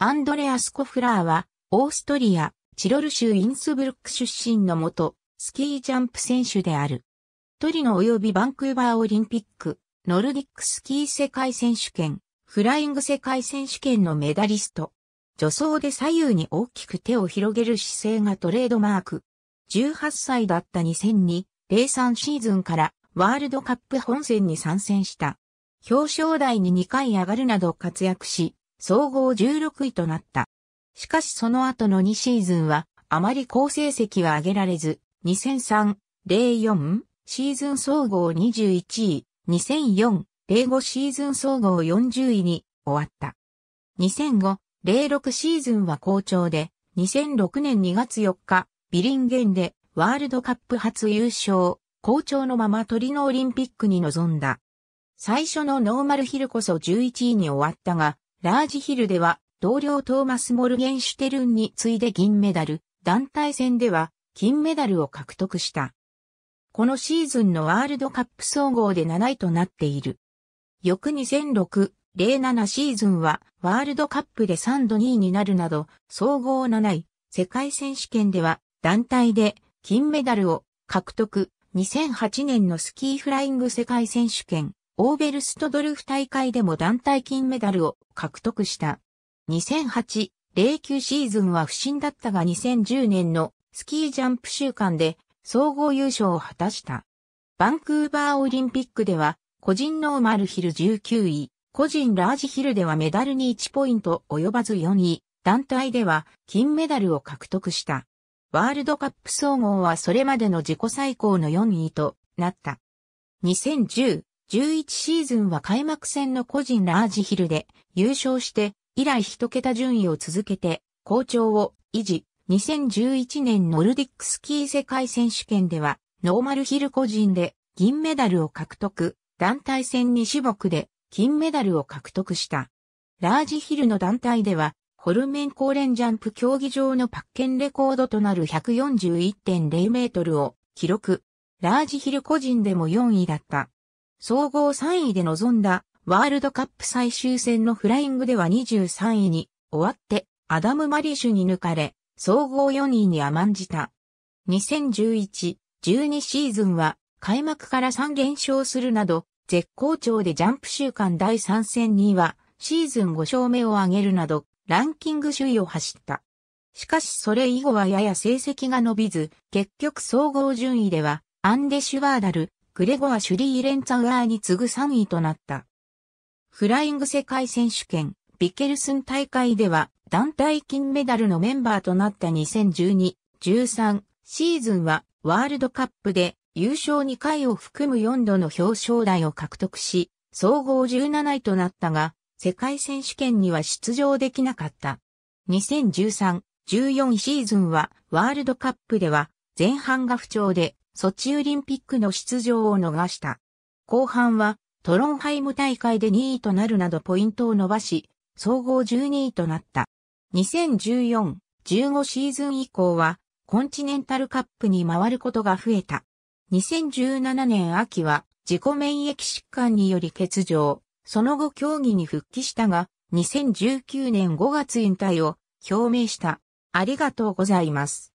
アンドレアス・コフラーは、オーストリア、チロル州インスブルック出身のもと、スキージャンプ選手である。トリノ及びバンクーバーオリンピック、ノルディックスキー世界選手権、フライング世界選手権のメダリスト。助走で左右に大きく手を広げる姿勢がトレードマーク。18歳だった2002、03シーズンからワールドカップ本戦に参戦した。表彰台に2回上がるなど活躍し、総合16位となった。しかしその後の2シーズンは、あまり好成績は上げられず、2003、04シーズン総合21位、2004、05シーズン総合40位に終わった。2005、06シーズンは好調で、2006年2月4日、ビリンゲンでワールドカップ初優勝、好調のままトリノオリンピックに臨んだ。最初のノーマルヒルこそ11位に終わったが、ラージヒルでは、同僚トーマス・モルゲンシュテルンに次いで銀メダル、団体戦では金メダルを獲得した。このシーズンのワールドカップ総合で7位となっている。翌2006、07シーズンはワールドカップで3度2位になるなど、総合7位、世界選手権では団体で金メダルを獲得。2008年のスキーフライング世界選手権、オーベルストドルフ大会でも団体金メダルを獲得した。2008、09シーズンは不振だったが2010年のスキージャンプ週間で総合優勝を果たした。バンクーバーオリンピックでは個人ノーマルヒル19位、個人ラージヒルではメダルに1ポイント及ばず4位、団体では金メダルを獲得した。ワールドカップ総合はそれまでの自己最高の4位となった。2010 11シーズンは開幕戦の個人ラージヒルで優勝して以来一桁順位を続けて好調を維持。2011年ノルディックスキー世界選手権ではノーマルヒル個人で銀メダルを獲得。団体戦2種目で金メダルを獲得した。ラージヒルの団体ではホルメンコーレンジャンプ競技場のパッケンレコードとなる141.0メートルを記録。ラージヒル個人でも4位だった。総合3位で臨んだワールドカップ最終戦のフライングでは23位に終わってアダム・マリシュに抜かれ、総合4位に甘んじた。2011-12シーズンは開幕から3減少するなど、絶好調でジャンプ週間第3戦にはシーズン5勝目を挙げるなど、ランキング首位を走った。しかしそれ以後はやや成績が伸びず、結局総合順位ではアンデ・シュワーダル、グレゴア・シュリー・レンツァウアーに次ぐ3位となった。フライング世界選手権、ビケルスン大会では団体金メダルのメンバーとなった2012、13シーズンはワールドカップで優勝2回を含む4度の表彰台を獲得し、総合17位となったが、世界選手権には出場できなかった。2013、14シーズンはワールドカップでは前半が不調でソチオリンピックの出場を逃した。後半はトロンハイム大会で2位となるなどポイントを伸ばし、総合12位となった。2014-15シーズン以降はコンチネンタルカップに回ることが増えた。2017年秋は自己免疫疾患により欠場。その後競技に復帰したが、2019年5月引退を表明した。ありがとうございます。